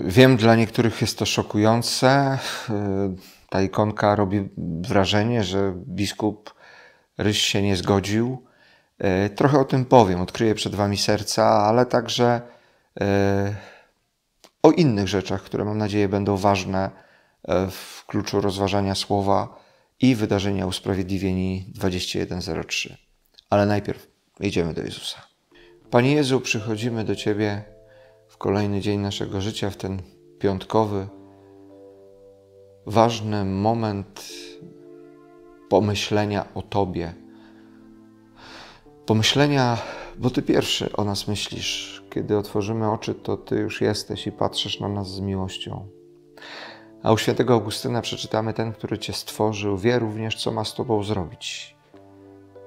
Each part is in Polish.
Wiem, dla niektórych jest to szokujące. Y, ta ikonka robi wrażenie, że biskup Ryś się nie zgodził. Y, trochę o tym powiem, odkryję przed Wami serca, ale także y, o innych rzeczach, które mam nadzieję będą ważne w kluczu rozważania słowa i wydarzenia Usprawiedliwieni 21.03. Ale najpierw idziemy do Jezusa. Panie Jezu, przychodzimy do Ciebie w kolejny dzień naszego życia, w ten piątkowy, ważny moment pomyślenia o Tobie. Pomyślenia, bo Ty pierwszy o nas myślisz. Kiedy otworzymy oczy, to Ty już jesteś i patrzysz na nas z miłością. A u świętego Augustyna przeczytamy ten, który Cię stworzył, wie również, co ma z Tobą zrobić.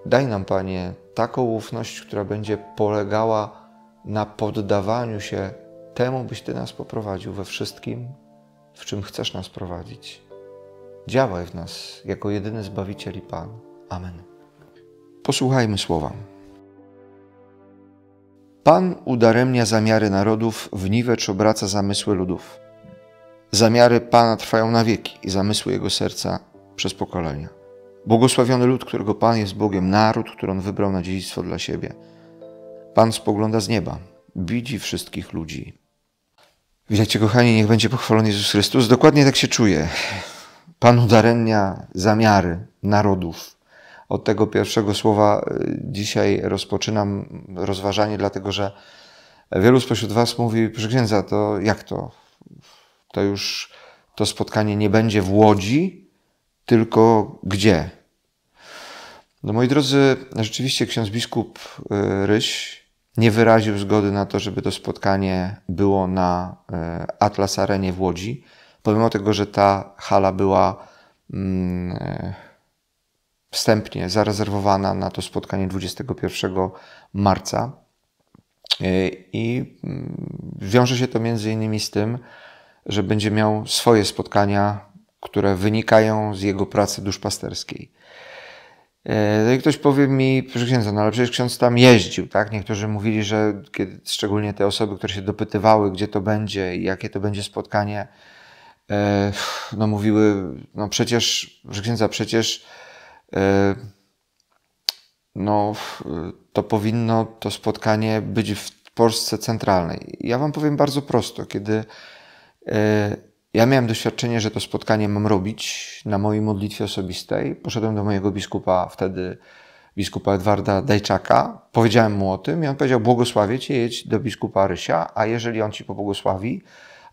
Daj nam, Panie, taką ufność, która będzie polegała na poddawaniu się temu, byś Ty nas poprowadził we wszystkim, w czym chcesz nas prowadzić. Działaj w nas jako jedyny Zbawiciel i Pan. Amen. Posłuchajmy słowa. Pan udaremnia zamiary narodów, w niwecz obraca zamysły ludów. Zamiary Pana trwają na wieki i zamysły Jego serca przez pokolenia. Błogosławiony lud, którego Pan jest Bogiem, naród, który On wybrał na dziedzictwo dla siebie – Pan spogląda z nieba, widzi wszystkich ludzi. Widzicie, kochani, niech będzie pochwalony Jezus Chrystus. Dokładnie tak się czuję. Pan udaremnia zamiary narodów. Od tego pierwszego słowa y, dzisiaj rozpoczynam rozważanie, dlatego że wielu spośród Was mówi, proszę księdza, to jak to? To już to spotkanie nie będzie w Łodzi, tylko gdzie? No moi drodzy, rzeczywiście ksiądz biskup y, Ryś nie wyraził zgody na to, żeby to spotkanie było na e, Atlas Arenie w Łodzi, pomimo tego, że ta hala była mm, e, wstępnie zarezerwowana na to spotkanie 21 marca. E, I mm, wiąże się to między innymi z tym, że będzie miał swoje spotkania, które wynikają z jego pracy duszpasterskiej. E, no i ktoś powie mi, proszę księdza, no ale przecież ksiądz tam jeździł, tak? Niektórzy mówili, że kiedy, szczególnie te osoby, które się dopytywały, gdzie to będzie i jakie to będzie spotkanie, e, no mówiły, no przecież, proszę księdza, przecież e, no to powinno to spotkanie być w Polsce centralnej. Ja wam powiem bardzo prosto, kiedy ja miałem doświadczenie, że to spotkanie mam robić na mojej modlitwie osobistej. Poszedłem do mojego biskupa wtedy, biskupa Edwarda Dajczaka, powiedziałem mu o tym i on powiedział, błogosławię cię, jedź do biskupa Rysia, a jeżeli on ci pobłogosławi,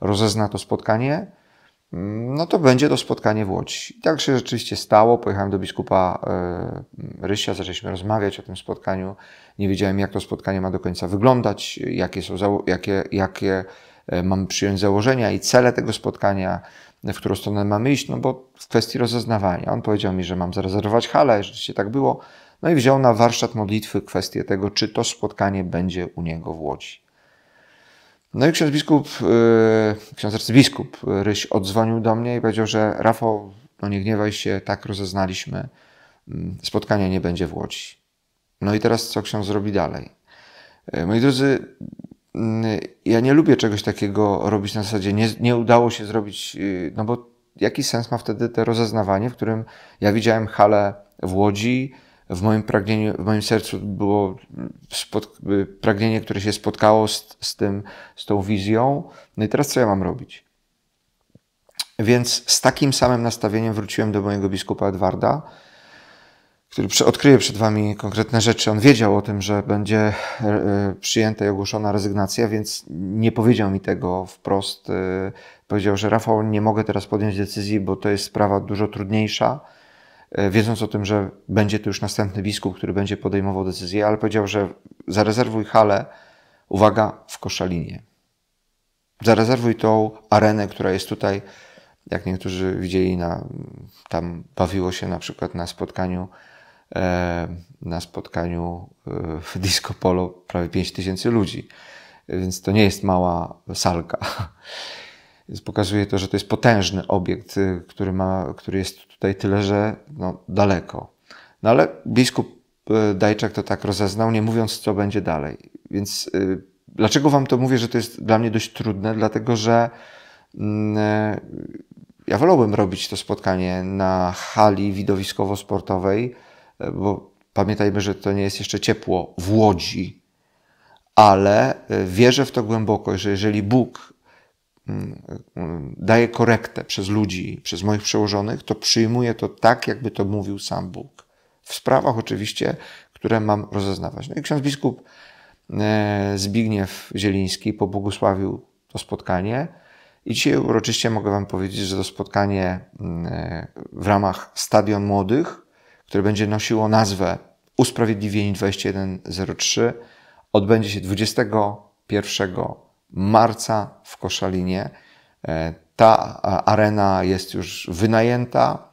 rozezna to spotkanie, mm, no to będzie to spotkanie w Łodzi. I tak się rzeczywiście stało. Pojechałem do biskupa e, Rysia, zaczęliśmy rozmawiać o tym spotkaniu. Nie wiedziałem, jak to spotkanie ma do końca wyglądać, jakie są, jakie, jakie E, mamy przyjąć założenia i cele tego spotkania, w którą stronę mamy iść, no bo w kwestii rozeznawania. On powiedział mi, że mam zarezerwować halę, rzeczywiście tak było. No i wziął na warsztat modlitwy kwestię tego, czy to spotkanie będzie u niego w Łodzi. No i ksiądz biskup, e, ksiądz arcybiskup Ryś odzwonił do mnie i powiedział, że Rafał, no nie gniewaj się, tak rozeznaliśmy, mm, spotkania nie będzie w Łodzi. No i teraz co ksiądz zrobi dalej? E, moi drodzy, Mm, ja nie lubię czegoś takiego robić na zasadzie nie, nie udało się zrobić, y, no bo jaki sens ma wtedy to rozeznawanie, w którym ja widziałem halę w Łodzi, w moim pragnieniu, w moim sercu było y, spod, y, pragnienie, które się spotkało z, z tym, z tą wizją. No i teraz co ja mam robić? Więc z takim samym nastawieniem wróciłem do mojego biskupa Edwarda, który odkryje przed Wami konkretne rzeczy. On wiedział o tym, że będzie e, przyjęta i ogłoszona rezygnacja, więc nie powiedział mi tego wprost. E, powiedział, że Rafał, nie mogę teraz podjąć decyzji, bo to jest sprawa dużo trudniejsza. E, wiedząc o tym, że będzie to już następny biskup, który będzie podejmował decyzję, ale powiedział, że zarezerwuj halę, uwaga, w Koszalinie. Zarezerwuj tą arenę, która jest tutaj, jak niektórzy widzieli, na, tam bawiło się na przykład na spotkaniu E, na spotkaniu e, w Disco Polo prawie 5000 tysięcy ludzi. Więc to nie jest mała salka. Więc pokazuje to, że to jest potężny obiekt, y, który, ma, który jest tutaj tyle, że no, daleko. No ale biskup e, Dajczak to tak rozeznał, nie mówiąc, co będzie dalej. Więc y, dlaczego wam to mówię, że to jest dla mnie dość trudne? Dlatego, że mm, ja wolałbym robić to spotkanie na hali widowiskowo-sportowej, E, bo pamiętajmy, że to nie jest jeszcze ciepło w łodzi, ale e, wierzę w to głęboko, że jeżeli Bóg mm, e, daje korektę przez ludzi, przez moich przełożonych, to przyjmuję to tak, jakby to mówił sam Bóg. W sprawach oczywiście, które mam rozeznawać. No i ksiądz biskup Zbigniew Zieliński pobłogosławił to spotkanie. I dzisiaj uroczyście mogę Wam powiedzieć, że to spotkanie mm, w ramach Stadion Młodych które będzie nosiło nazwę Usprawiedliwieni 2103, odbędzie się 21 marca w Koszalinie. E, ta arena jest już wynajęta.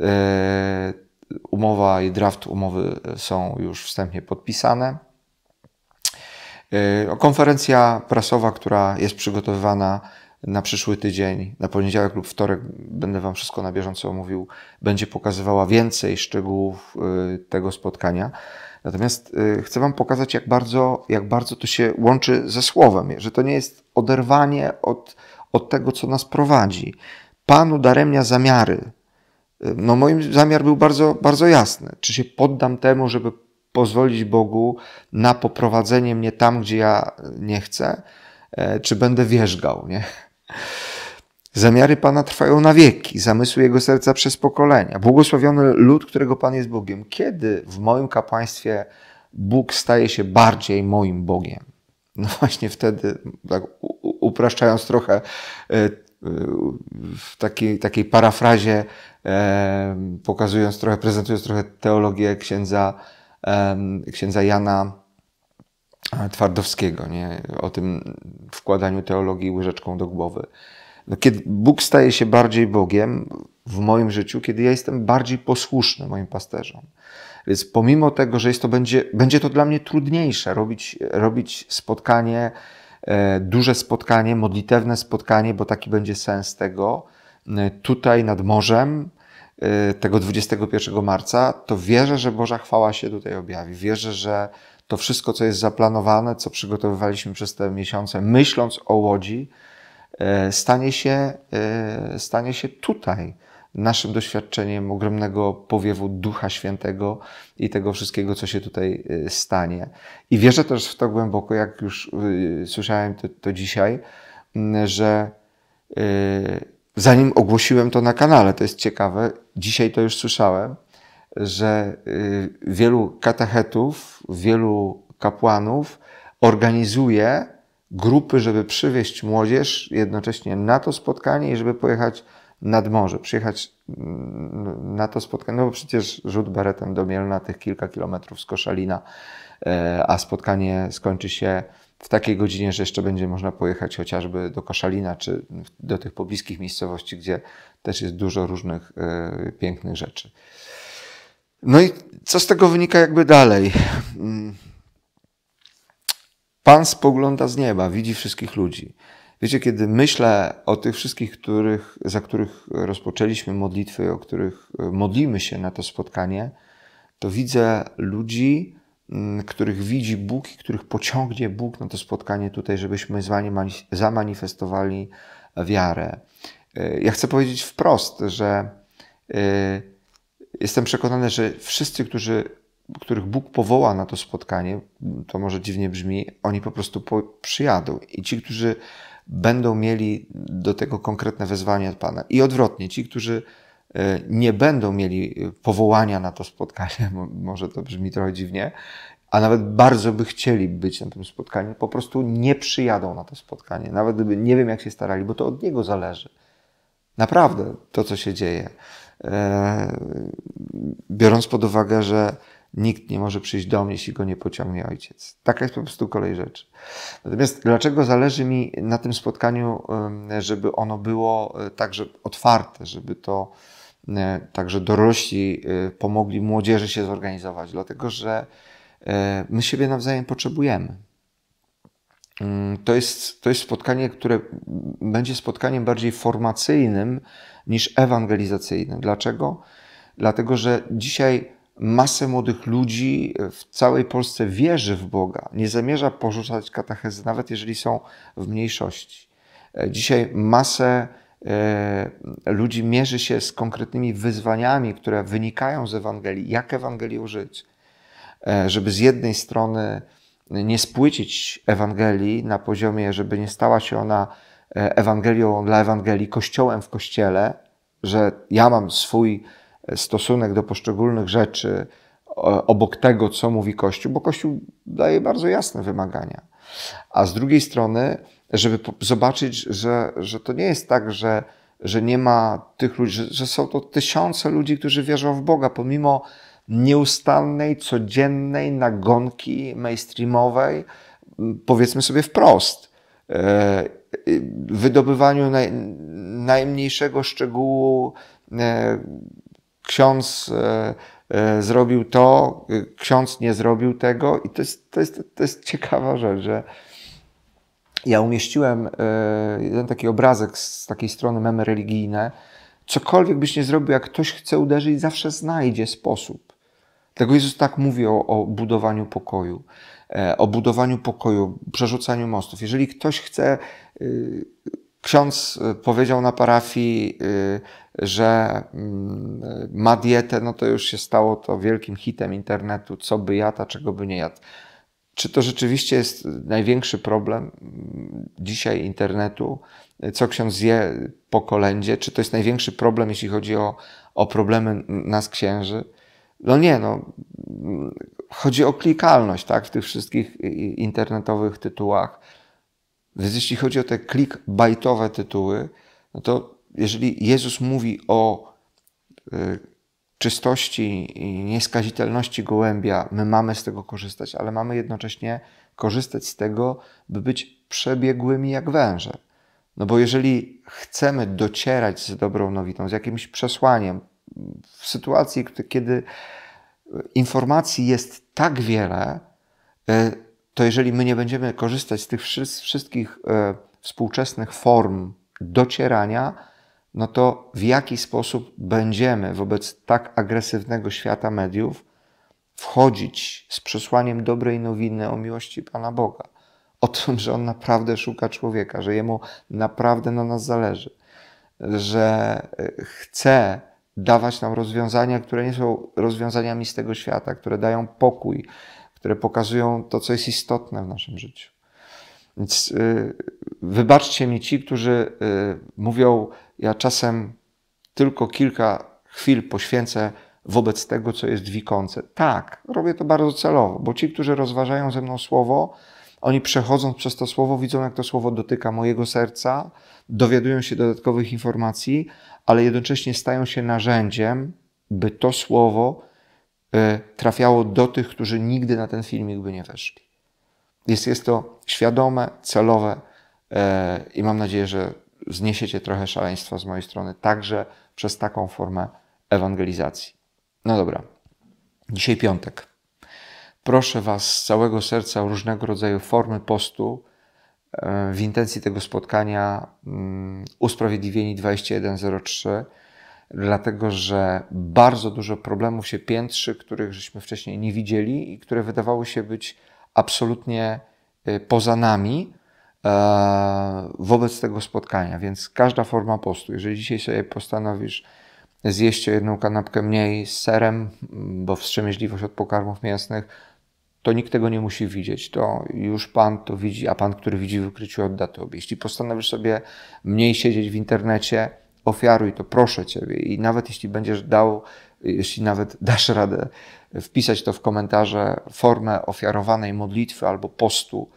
E, umowa i draft umowy są już wstępnie podpisane. E, konferencja prasowa, która jest przygotowywana, na przyszły tydzień, na poniedziałek lub wtorek, będę Wam wszystko na bieżąco omówił, będzie pokazywała więcej szczegółów y, tego spotkania. Natomiast y, chcę Wam pokazać, jak bardzo, jak bardzo to się łączy ze słowem, że to nie jest oderwanie od, od tego, co nas prowadzi. Panu Daremnia zamiary. Y, no, moim zamiar był bardzo, bardzo jasny. Czy się poddam temu, żeby pozwolić Bogu na poprowadzenie mnie tam, gdzie ja nie chcę, czy będę wierzgał, nie? Zamiary Pana trwają na wieki, zamysły Jego serca przez pokolenia. Błogosławiony lud, którego Pan jest Bogiem. Kiedy w moim kapłaństwie Bóg staje się bardziej moim Bogiem? No właśnie wtedy, tak upraszczając trochę e, w takiej, takiej parafrazie, e, pokazując trochę, prezentując trochę teologię księdza, księdza Jana Twardowskiego, nie? o tym wkładaniu teologii łyżeczką do głowy. No, kiedy Bóg staje się bardziej Bogiem w moim życiu, kiedy ja jestem bardziej posłuszny moim pasterzom. Więc pomimo tego, że jest to, będzie, będzie to dla mnie trudniejsze robić, robić spotkanie, e, duże spotkanie, modlitewne spotkanie, bo taki będzie sens tego, e, tutaj nad morzem, e, tego 21 marca, to wierzę, że Boża chwała się tutaj objawi. Wierzę, że to wszystko, co jest zaplanowane, co przygotowywaliśmy przez te miesiące, myśląc o Łodzi, e, stanie się, e, stanie się tutaj naszym doświadczeniem ogromnego powiewu Ducha Świętego i tego wszystkiego, co się tutaj e, stanie. I wierzę też w to głęboko, jak już słyszałem to, to dzisiaj, że zanim ogłosiłem to na kanale, to jest ciekawe, dzisiaj to już słyszałem, że y, wielu katechetów, wielu kapłanów organizuje grupy, żeby przywieźć młodzież jednocześnie na to spotkanie i żeby pojechać nad morze, przyjechać mm, na to spotkanie, no bo przecież rzut beretem do Mielna tych kilka kilometrów z Koszalina, e, a spotkanie skończy się w takiej godzinie, że jeszcze będzie można pojechać chociażby do Koszalina czy do tych pobliskich miejscowości, gdzie też jest dużo różnych e, pięknych rzeczy. No i co z tego wynika jakby dalej? Mm. Pan spogląda z nieba, widzi wszystkich ludzi. Wiecie, kiedy myślę o tych wszystkich, których, za których rozpoczęliśmy modlitwy, o których e, modlimy się na to spotkanie, to widzę ludzi, mm, których widzi Bóg i których pociągnie Bóg na to spotkanie tutaj, żebyśmy zamanifestowali wiarę. E, ja chcę powiedzieć wprost, że e, Jestem przekonany, że wszyscy, którzy, których Bóg powoła na to spotkanie, to może dziwnie brzmi, oni po prostu po, przyjadą. I ci, którzy będą mieli do tego konkretne wezwanie od Pana. I odwrotnie, ci, którzy e, nie będą mieli powołania na to spotkanie, może to brzmi trochę dziwnie, a nawet bardzo by chcieli być na tym spotkaniu, po prostu nie przyjadą na to spotkanie, nawet gdyby nie wiem, jak się starali, bo to od niego zależy. Naprawdę to, co się dzieje. E, biorąc pod uwagę, że nikt nie może przyjść do mnie, jeśli go nie pociągnie ojciec. Taka jest po prostu kolej rzeczy. Natomiast dlaczego zależy mi na tym spotkaniu, żeby ono było e, także otwarte, żeby to e, także dorośli pomogli młodzieży się zorganizować? Dlatego, że my siebie nawzajem potrzebujemy. Mm, to jest, to jest spotkanie, które będzie spotkaniem bardziej formacyjnym niż ewangelizacyjnym. Dlaczego? Dlatego, że dzisiaj masę młodych ludzi w całej Polsce wierzy w Boga, nie zamierza porzucać katechezy, nawet jeżeli są w mniejszości. E, dzisiaj masę e, ludzi mierzy się z konkretnymi wyzwaniami, które wynikają z Ewangelii, jak Ewangelią żyć, e, żeby z jednej strony nie spłycić Ewangelii na poziomie, żeby nie stała się ona e, Ewangelią dla Ewangelii, kościołem w kościele, że ja mam swój e, stosunek do poszczególnych rzeczy obok tego, co mówi Kościół, bo Kościół daje bardzo jasne wymagania. A z drugiej strony, żeby zobaczyć, że, że to nie jest tak, że, że nie ma tych ludzi, że, że są to tysiące ludzi, którzy wierzą w Boga, pomimo nieustannej, codziennej nagonki mainstreamowej, powiedzmy sobie wprost, e, wydobywaniu naj, najmniejszego szczegółu. E, ksiądz e, zrobił to, ksiądz nie zrobił tego, i to jest, to jest, to jest ciekawa rzecz, że ja umieściłem jeden taki obrazek z takiej strony memy religijne. Cokolwiek byś nie zrobił, jak ktoś chce uderzyć, zawsze znajdzie sposób. Dlatego Jezus tak mówi o, o budowaniu pokoju, e, o budowaniu pokoju, przerzucaniu mostów. Jeżeli ktoś chce, y, ksiądz y, powiedział na parafii, y, że mm, ma dietę, no to już się stało to wielkim hitem internetu, co by jadł, a czego by nie jadł. Czy to rzeczywiście jest największy problem mm, dzisiaj internetu? Co ksiądz zje po kolędzie? Czy to jest największy problem, jeśli chodzi o, o problemy nas księży? no nie, no, chodzi o klikalność, tak, w tych wszystkich internetowych tytułach. Więc jeśli chodzi o te klikbajtowe tytuły, no to jeżeli Jezus mówi o y, czystości i nieskazitelności gołębia, my mamy z tego korzystać, ale mamy jednocześnie korzystać z tego, by być przebiegłymi jak węże. No bo jeżeli chcemy docierać z dobrą nowitą, z jakimś przesłaniem, w sytuacji, kiedy informacji jest tak wiele, e, to jeżeli my nie będziemy korzystać z tych wszystkich e, współczesnych form docierania, no to w jaki sposób będziemy wobec tak agresywnego świata mediów wchodzić z przesłaniem dobrej nowiny o miłości Pana Boga, o tym, że On naprawdę szuka człowieka, że Jemu naprawdę na nas zależy, że e, chce dawać nam rozwiązania, które nie są rozwiązaniami z tego świata, które dają pokój, które pokazują to, co jest istotne w naszym życiu. Więc yy, wybaczcie mi ci, którzy yy, mówią, ja czasem tylko kilka chwil poświęcę wobec tego, co jest wikące. Tak, robię to bardzo celowo, bo ci, którzy rozważają ze mną słowo, oni przechodząc przez to słowo, widzą, jak to słowo dotyka mojego serca, dowiadują się dodatkowych informacji, ale jednocześnie stają się narzędziem, by to słowo y, trafiało do tych, którzy nigdy na ten filmik by nie weszli. Jest, jest to świadome, celowe y, i mam nadzieję, że zniesiecie trochę szaleństwa z mojej strony także przez taką formę ewangelizacji. No dobra, dzisiaj piątek. Proszę Was z całego serca o różnego rodzaju formy postu, E, w intencji tego spotkania mm, usprawiedliwieni 2103, dlatego że bardzo dużo problemów się piętrzy, których żeśmy wcześniej nie widzieli i które wydawały się być absolutnie e, poza nami e, wobec tego spotkania. Więc każda forma postu, jeżeli dzisiaj sobie postanowisz zjeść jedną kanapkę mniej z serem, bo wstrzemięźliwość od pokarmów mięsnych, to nikt tego nie musi widzieć. To już Pan to widzi, a Pan, który widzi w ukryciu, odda Tobie. Jeśli postanowisz sobie mniej siedzieć w internecie, ofiaruj to, proszę Ciebie. I nawet jeśli będziesz dał, jeśli nawet dasz radę wpisać to w komentarze, formę ofiarowanej modlitwy albo postu,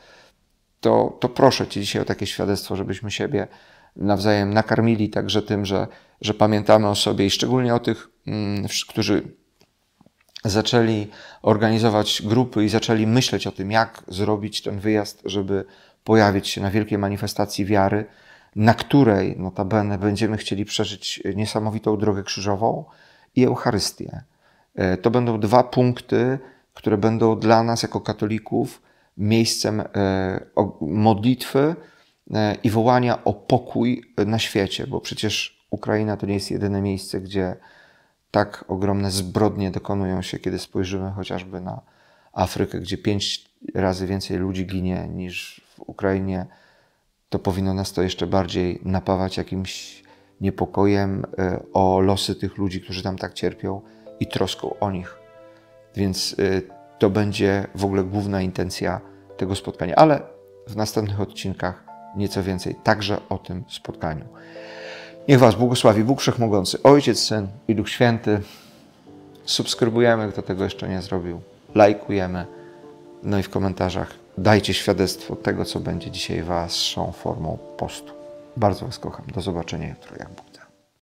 to, to proszę Cię dzisiaj o takie świadectwo, żebyśmy siebie nawzajem nakarmili także tym, że, że pamiętamy o sobie i szczególnie o tych, mm, którzy zaczęli organizować grupy i zaczęli myśleć o tym, jak zrobić ten wyjazd, żeby pojawić się na wielkiej manifestacji wiary, na której notabene będziemy chcieli przeżyć niesamowitą drogę krzyżową i Eucharystię. E, to będą dwa punkty, które będą dla nas jako katolików miejscem e, modlitwy e, i wołania o pokój na świecie, bo przecież Ukraina to nie jest jedyne miejsce, gdzie tak ogromne zbrodnie dokonują się, kiedy spojrzymy chociażby na Afrykę, gdzie pięć razy więcej ludzi ginie niż w Ukrainie, to powinno nas to jeszcze bardziej napawać jakimś niepokojem e, o losy tych ludzi, którzy tam tak cierpią i troską o nich. Więc e, to będzie w ogóle główna intencja tego spotkania. Ale w następnych odcinkach nieco więcej także o tym spotkaniu. Niech Was błogosławi Bóg Wszechmogący, Ojciec, Syn i Duch Święty. Subskrybujemy, kto tego jeszcze nie zrobił. Lajkujemy. No i w komentarzach dajcie świadectwo tego, co będzie dzisiaj Waszą formą postu. Bardzo Was kocham. Do zobaczenia jutro, jak Bóg.